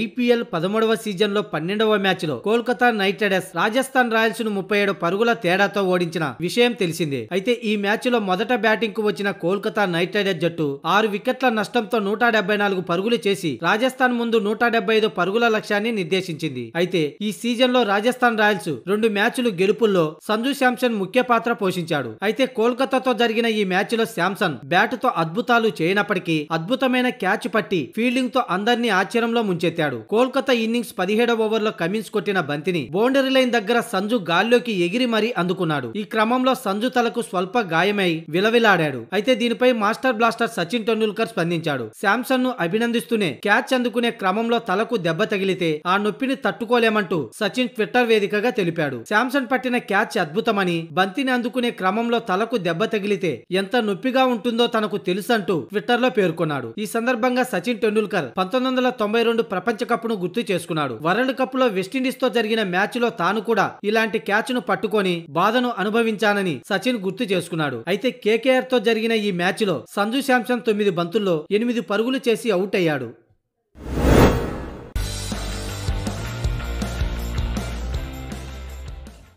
IPL పదమూడవ సీజన్లో పన్నెండవ మ్యాచ్లో Kolkata Knight Riders Rajasthan Royals ను ముప్పై ఏడు పరుగుల తేడాతో ఓడించిన విషయం తెలిసిందే అయితే ఈ మ్యాచ్లో మొదట బ్యాటింగ్ కు వచ్చిన కోల్కతా నైట్ రైడర్స్ జట్టు ఆరు వికెట్ల నష్టంతో నూట నాలుగు పరుగులు చేసి రాజస్థాన్ ముందు నూట ఐదు పరుగుల లక్ష్యాన్ని నిర్దేశించింది అయితే ఈ సీజన్ లో రాజస్థాన్ రాయల్స్ రెండు మ్యాచ్లు గెలుపుల్లో సంజు శాంసన్ ముఖ్య పాత్ర పోషించాడు అయితే కోల్కతాతో జరిగిన ఈ మ్యాచ్ లో శాంసన్ బ్యాట్ తో అద్భుతాలు చేయనప్పటికీ అద్భుతమైన క్యాచ్ పట్టి ఫీల్డింగ్ తో అందరినీ ఆశ్చర్యంలో ముంచింది చేతులెత్తాడు కోల్కతా ఇన్నింగ్స్ పదిహేడవ ఓవర్లో కమిన్స్ కొట్టిన బంతిని బౌండరీ లైన్ దగ్గర సంజు గాల్లోకి ఎగిరి మరీ అందుకున్నాడు ఈ క్రమంలో సంజు తలకు స్వల్ప గాయమై విలవిలాడాడు అయితే దీనిపై మాస్టర్ బ్లాస్టర్ సచిన్ టెండూల్కర్ స్పందించాడు శాంసన్ ను అభినందిస్తూనే క్యాచ్ అందుకునే క్రమంలో తలకు దెబ్బ తగిలితే ఆ నొప్పిని తట్టుకోలేమంటూ సచిన్ ట్విట్టర్ వేదికగా తెలిపాడు శాంసన్ పట్టిన క్యాచ్ అద్భుతమని బంతిని అందుకునే క్రమంలో తలకు దెబ్బ తగిలితే ఎంత నొప్పిగా ఉంటుందో తనకు తెలుసంటూ ట్విట్టర్ లో పేర్కొన్నాడు ఈ సందర్భంగా సచిన్ టెండూల్కర్ పంతొమ్మిది వందల తొంభై రెండు ప్రపంచ కప్ను గుర్తు చేసుకున్నాడు వరల్డ్ కప్ లో వెస్టిండీస్ తో జరిగిన మ్యాచ్ లో తాను కూడా ఇలాంటి క్యాచ్ ను పట్టుకొని బాధను అనుభవించానని సచిన్ గుర్తు చేసుకున్నాడు అయితే కేకేఆర్ తో జరిగిన ఈ మ్యాచ్ లో సంజు శాంసన్ తొమ్మిది బంతుల్లో ఎనిమిది పరుగులు చేసి అవుట్ అయ్యాడు